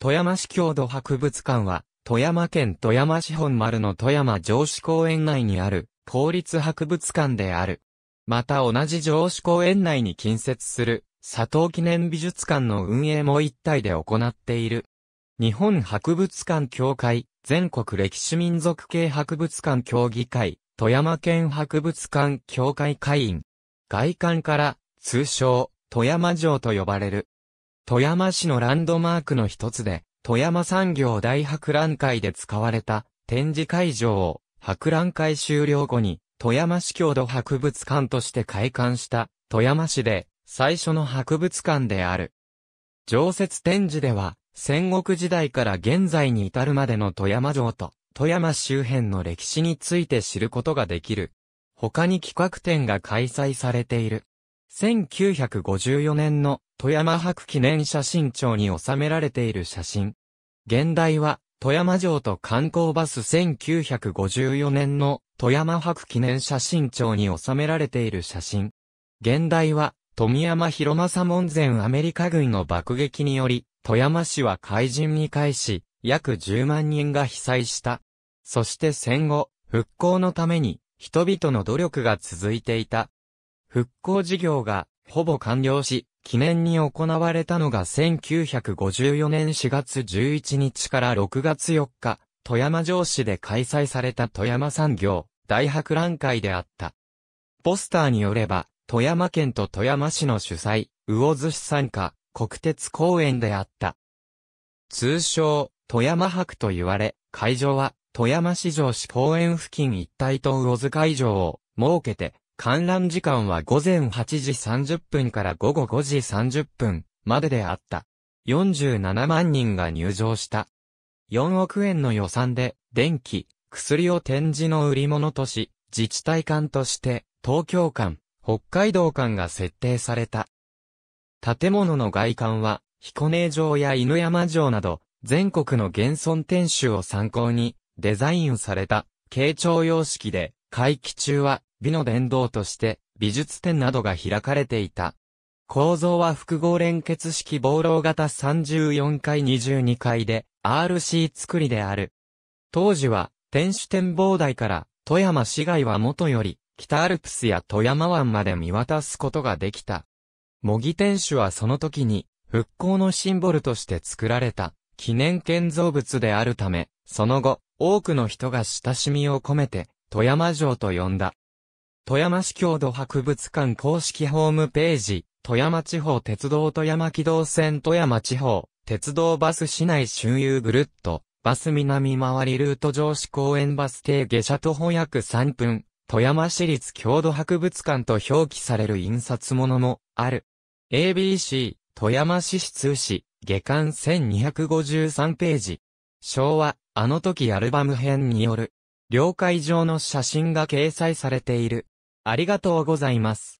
富山市郷土博物館は、富山県富山市本丸の富山城址公園内にある、公立博物館である。また同じ城址公園内に近接する、佐藤記念美術館の運営も一体で行っている。日本博物館協会、全国歴史民族系博物館協議会、富山県博物館協会会員。外観から、通称、富山城と呼ばれる。富山市のランドマークの一つで、富山産業大博覧会で使われた展示会場を博覧会終了後に富山市郷土博物館として開館した富山市で最初の博物館である。常設展示では戦国時代から現在に至るまでの富山城と富山周辺の歴史について知ることができる。他に企画展が開催されている。1954年の富山博記念写真帳に収められている写真。現代は富山城と観光バス1954年の富山博記念写真帳に収められている写真。現代は富山広政門前アメリカ軍の爆撃により、富山市は海人に返し、約10万人が被災した。そして戦後、復興のために、人々の努力が続いていた。復興事業がほぼ完了し、記念に行われたのが1954年4月11日から6月4日、富山城市で開催された富山産業大博覧会であった。ポスターによれば、富山県と富山市の主催、魚津市参加、国鉄公園であった。通称、富山博と言われ、会場は、富山市城市公園付近一帯と魚津会場を設けて、観覧時間は午前8時30分から午後5時30分までであった。47万人が入場した。4億円の予算で、電気、薬を展示の売り物とし、自治体間として、東京間、北海道間が設定された。建物の外観は、彦根城や犬山城など、全国の現存天守を参考に、デザインされた、傾聴様式で、会期中は、美の殿堂として美術展などが開かれていた。構造は複合連結式防漏型34階22階で RC 作りである。当時は天守展望台から富山市街は元より北アルプスや富山湾まで見渡すことができた。模擬天守はその時に復興のシンボルとして作られた記念建造物であるため、その後多くの人が親しみを込めて富山城と呼んだ。富山市郷土博物館公式ホームページ、富山地方鉄道富山機動線富山地方、鉄道バス市内周遊ぐるっと、バス南回りルート上市公園バス停下車徒歩約3分、富山市立郷土博物館と表記される印刷物もある。ABC、富山市市通市、下巻1253ページ。昭和、あの時アルバム編による、了解上の写真が掲載されている。ありがとうございます。